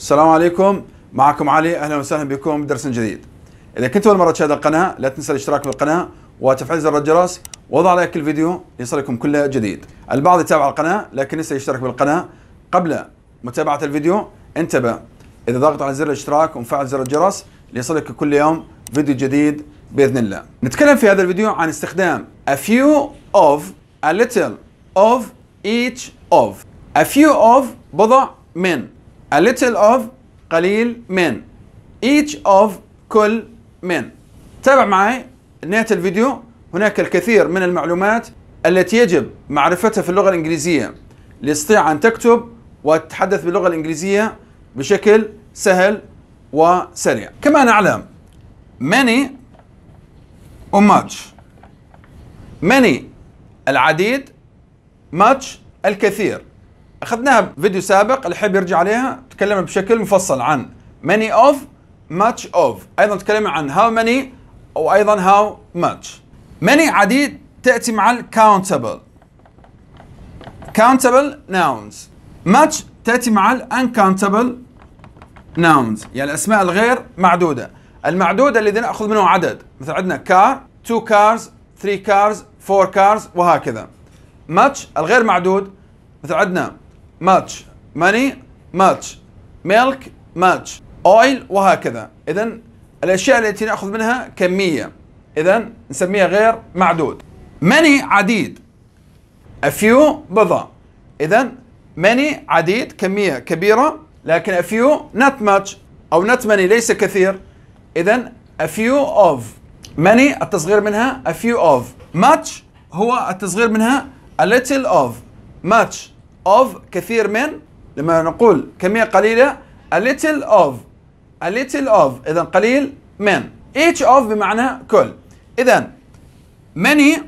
السلام عليكم معكم علي اهلا وسهلا بكم بدرس جديد اذا كنت اول مره تشاهد القناه لا تنسى الاشتراك بالقناه وتفعيل زر الجرس وضع لايك الفيديو ليصلكم كل جديد البعض يتابع القناه لكن نسى يشترك بالقناه قبل متابعه الفيديو انتبه اذا ضغط على زر الاشتراك ومفعل زر الجرس ليصلك كل يوم فيديو جديد باذن الله نتكلم في هذا الفيديو عن استخدام a few of a little of each of a few of بضع من a little of قليل من each of كل من تابع معي نهاية الفيديو هناك الكثير من المعلومات التي يجب معرفتها في اللغة الإنجليزية لتستطيع أن تكتب وتتحدث باللغة الإنجليزية بشكل سهل وسريع كما نعلم many و much many العديد much الكثير اخذناها فيديو سابق اللي حاب يرجع عليها تكلمنا بشكل مفصل عن many of much of ايضا تكلمنا عن how many وايضا how much many عديد تاتي مع ال countable countable nouns much تاتي مع uncountable nouns يعني الاسماء الغير معدوده المعدوده الذي ناخذ منه عدد مثل عندنا car two cars three cars four cars وهكذا much الغير معدود مثل عندنا ماتش ماني ماتش ميلك ماتش اويل وهكذا اذا الاشياء التي ناخذ منها كميه اذا نسميها غير معدود ماني عديد افيو بضع اذا ماني عديد كميه كبيره لكن افيو نوت ماتش او نوت ماني ليس كثير اذا افيو اوف ماني التصغير منها افيو اوف ماتش هو التصغير منها a little of ماتش of كثير من لما نقول كمية قليلة a little of a little of إذا قليل من each of بمعنى كل إذا many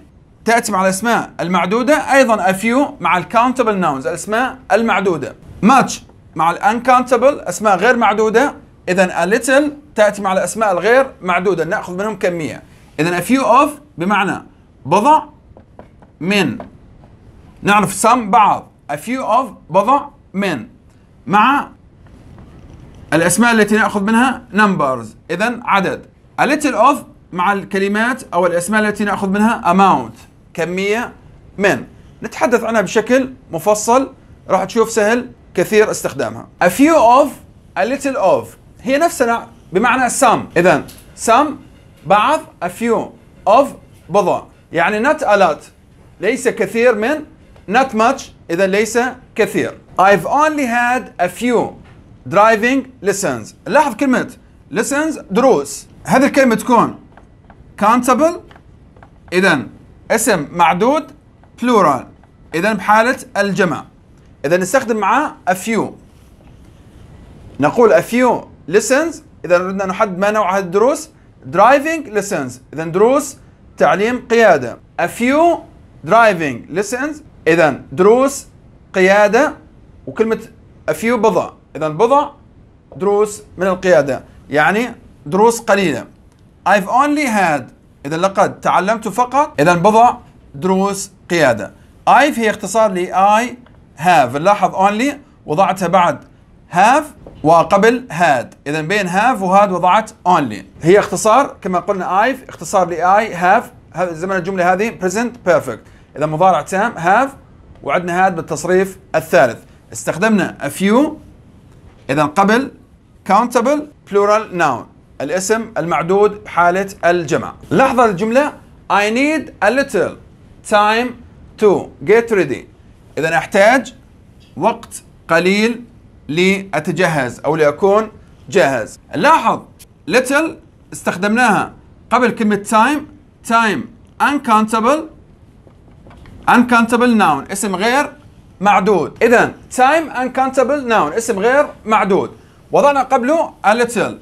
تأتي مع الأسماء المعدودة أيضا a few مع ال countable nouns الأسماء المعدودة much مع ال uncountable أسماء غير معدودة إذا a little تأتي مع الأسماء الغير معدودة نأخذ منهم كمية إذا a few of بمعنى بضع من نعرف some بعض a few of بضع من مع الأسماء التي نأخذ منها numbers إذا عدد a little of مع الكلمات أو الأسماء التي نأخذ منها amount كمية من نتحدث عنها بشكل مفصل راح تشوف سهل كثير استخدامها a few of a little of هي نفسها بمعنى some إذا some بعض a few of بضع يعني not a lot ليس كثير من not much إذا ليس كثير I've only had a few driving lessons لاحظ كلمة lessons دروس هذه الكلمة تكون countable إذا اسم معدود plural إذا بحالة الجمع إذا نستخدم معاه a few نقول a few lessons إذا نريد أن نحدد ما نوع هذه الدروس driving lessons إذا دروس تعليم قيادة a few driving lessons اذا دروس قياده وكلمه افيو بضع اذا بضع دروس من القياده يعني دروس قليله I've only had اذا لقد تعلمت فقط اذا بضع دروس قياده I've هي اختصار ل I have نلاحظ only وضعتها بعد have وقبل had اذا بين have وهاد وضعت only هي اختصار كما قلنا I've اختصار ل I have زمن الجمله هذه present perfect اذا مضارع تام هاف وعندنا هاد بالتصريف الثالث استخدمنا a few اذا قبل countable plural noun الاسم المعدود حالة الجمع لحظة الجملة I need a little time to get ready إذا أحتاج وقت قليل لأتجهز أو لأكون جاهز لاحظ little استخدمناها قبل كلمة time time uncountable uncountable noun اسم غير معدود اذا time uncountable noun اسم غير معدود وضعنا قبله a little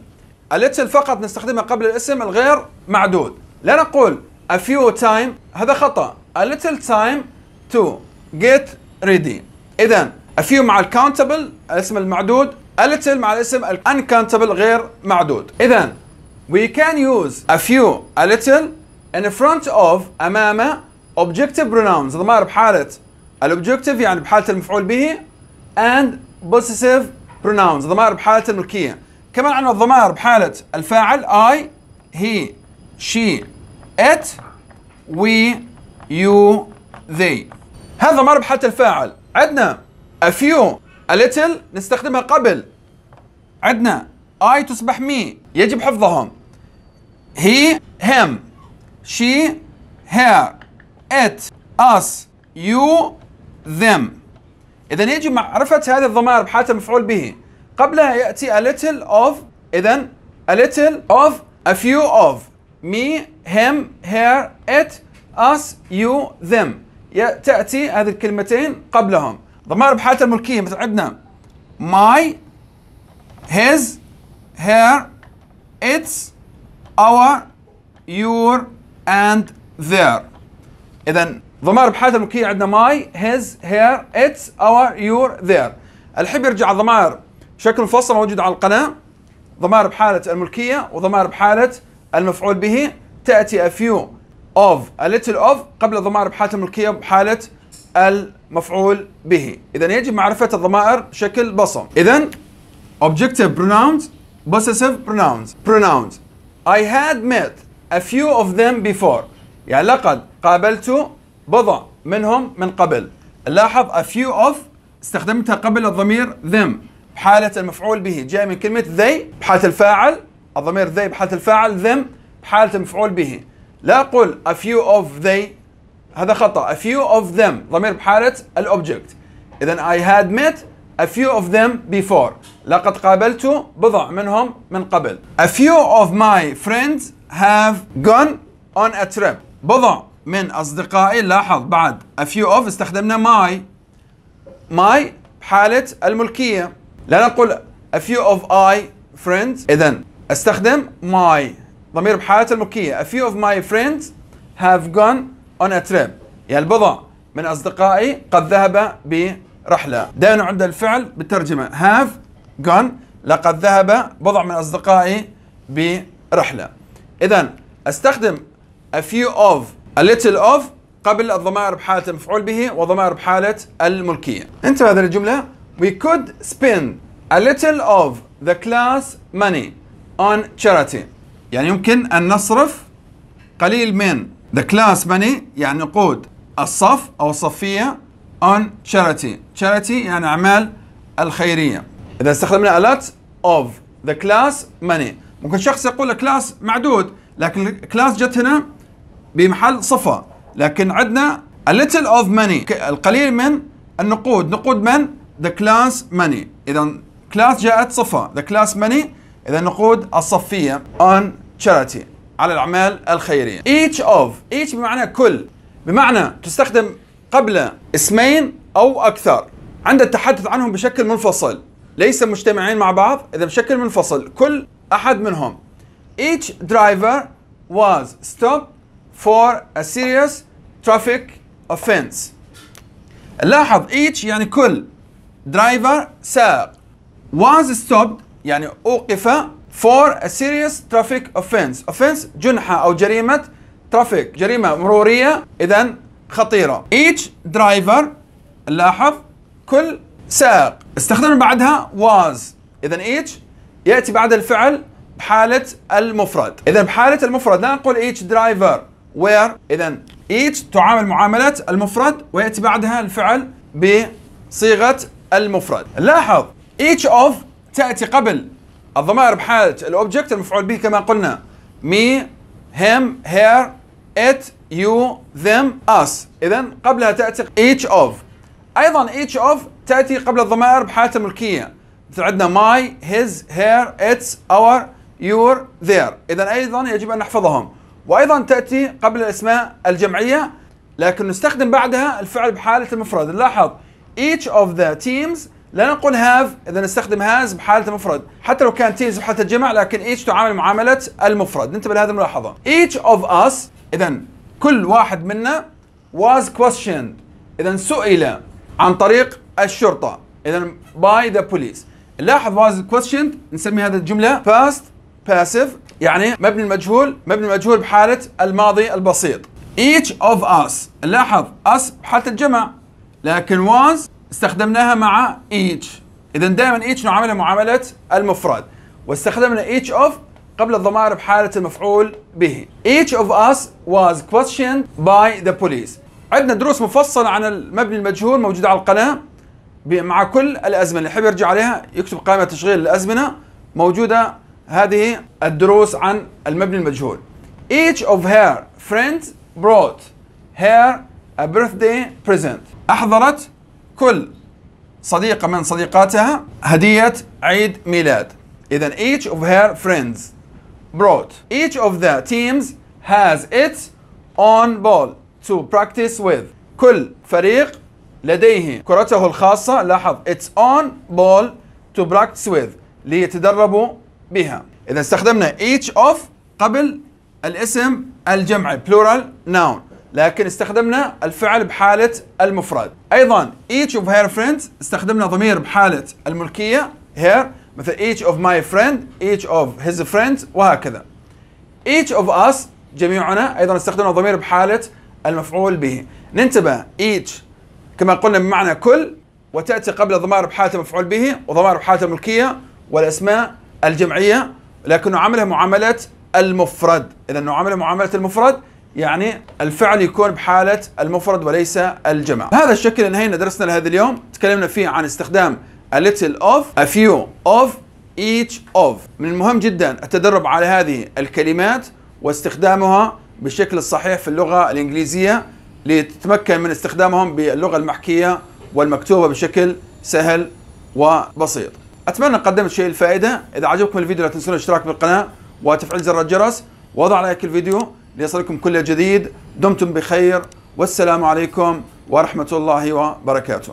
a little فقط نستخدمها قبل الاسم الغير معدود لا نقول a few time هذا خطأ a little time to get ready اذا a few مع الكاونتبل الاسم المعدود a little مع الاسم uncountable غير معدود اذا we can use a few a little in front of امام اوبجكتيف بروناونز ضمائر بحاله الاوبجكتيف يعني بحاله المفعول به اند possessive بروناونز ضمائر بحاله الملكيه كمان عندنا الضمائر بحاله الفاعل اي هي شي ات وي يو ذي هذا ضمائر بحاله الفاعل عندنا a few a little نستخدمها قبل عندنا I تصبح me يجب حفظهم he him she her it us you them إذا يجي معرفة هذه الضمائر بحالة المفعول به قبلها يأتي a little of إذا a little of a few of me him her it us you them تأتي هذه الكلمتين قبلهم ضمائر بحالة الملكية مثل عندنا my his her its our your and their اذا ضمائر بحالتها الملكيه عندنا ماي هيز هير اتس اور يور ذير الحب يرجع الضمائر بشكل مفصل موجود على القناه ضمائر بحاله الملكيه وضمائر بحاله المفعول به تاتي a few of a little of قبل الضمائر بحاله الملكيه بحاله المفعول به اذا يجب معرفه الضمائر بشكل بصم اذا objective pronouns possessive pronouns pronouns I had met a few of them before يعني لقد قابلت بضع منهم من قبل لاحظ a few of استخدمتها قبل الضمير them بحالة المفعول به جاء من كلمة they بحالة الفاعل الضمير they بحالة الفاعل them بحالة المفعول به لا أقول a few of they هذا خطأ a few of them ضمير بحالة الأوبجكت إذا I had met a few of them before لقد قابلت بضع منهم من قبل a few of my friends have gone on a trip بضع من أصدقائي لاحظ بعد a few of استخدمنا my my حالة الملكية لا نقول a few of I friends إذا استخدم my ضمير بحالة الملكية a few of my friends have gone on a trip يعني البضع من أصدقائي قد ذهب برحلة دائما عند الفعل بالترجمة have gone لقد ذهب بضع من أصدقائي برحلة إذا استخدم a few of a little of قبل الضمائر بحالة المفعول به وضمائر بحالة الملكية انتبه هذه الجملة We could spend a little of the class money on charity يعني يمكن أن نصرف قليل من the class money يعني نقود الصف أو الصفية on charity charity يعني أعمال الخيرية إذا استخدمنا a lot of the class money ممكن شخص يقول class معدود لكن class جت هنا بمحل صفة لكن عندنا a little of money القليل من النقود نقود من the class money إذا class جاءت صفة the class money إذا نقود الصفية on charity على الأعمال الخيرية each of each بمعنى كل بمعنى تستخدم قبل اسمين أو أكثر عند التحدث عنهم بشكل منفصل ليس مجتمعين مع بعض إذا بشكل منفصل كل أحد منهم each driver was stopped for a serious traffic offense لاحظ each يعني كل driver سائق was stopped يعني أوقف for a serious traffic offense offense جنحة أو جريمة traffic جريمة مرورية إذا خطيرة each driver لاحظ كل سائق استخدم بعدها was إذا each يأتي بعد الفعل بحالة المفرد إذا بحالة المفرد لا نقول each driver where إذا each تعامل معاملة المفرد ويأتي بعدها الفعل بصيغة المفرد لاحظ each of تأتي قبل الضمائر بحالة الأوبجكت المفعول به كما قلنا مي هيم هير ات يو ذم اس إذا قبلها تأتي each of أيضا each of تأتي قبل الضمائر بحالة الملكية مثل عندنا my his her its our your their إذا أيضا يجب أن نحفظهم وأيضا تأتي قبل الأسماء الجمعية لكن نستخدم بعدها الفعل بحالة المفرد نلاحظ each of the teams لا نقول هاف إذا نستخدم هاز بحالة المفرد حتى لو كان teams بحالة الجمع لكن each تعامل معاملة المفرد ننتبه لهذه الملاحظة each of us إذا كل واحد منا was questioned إذا سئل عن طريق الشرطة إذا by the police لاحظ was questioned نسمي هذه الجملة past passive يعني مبني المجهول مبني المجهول بحالة الماضي البسيط each of us نلاحظ us بحالة الجمع لكن was استخدمناها مع each إذا دائما each نعاملها معاملة المفرد واستخدمنا each of قبل الضمائر بحالة المفعول به each of us was questioned by the police عندنا دروس مفصلة عن المبني المجهول موجودة على القناة مع كل الأزمنة اللي يحب يرجع عليها يكتب قائمة تشغيل الأزمنة موجودة هذه الدروس عن المبني المجهول each of her friends brought her a birthday present أحضرت كل صديقة من صديقاتها هدية عيد ميلاد إذا each of her friends brought each of the teams has its own ball to practice with كل فريق لديه كرته الخاصة لاحظ its own ball to practice with ليتدربوا بها إذا استخدمنا each of قبل الاسم الجمعي plural noun لكن استخدمنا الفعل بحالة المفرد أيضا each of her friends استخدمنا ضمير بحالة الملكية her مثل each of my friend each of his friends وهكذا each of us جميعنا أيضا استخدمنا ضمير بحالة المفعول به ننتبه each كما قلنا بمعنى كل وتأتي قبل ضمائر بحالة المفعول به وضمائر بحالة الملكية والأسماء الجمعيه لكنه عملها معامله المفرد اذا نعامله معامله المفرد يعني الفعل يكون بحاله المفرد وليس الجمع بهذا الشكل انهينا درسنا لهذا اليوم تكلمنا فيه عن استخدام a little of a few of each of من المهم جدا التدرب على هذه الكلمات واستخدامها بالشكل الصحيح في اللغه الانجليزيه لتتمكن من استخدامهم باللغه المحكيه والمكتوبه بشكل سهل وبسيط اتمنى قدمت شيء الفائده اذا عجبكم الفيديو لا تنسون الاشتراك بالقناه وتفعيل زر الجرس وضع لايك الفيديو ليصلكم كل جديد دمتم بخير والسلام عليكم ورحمه الله وبركاته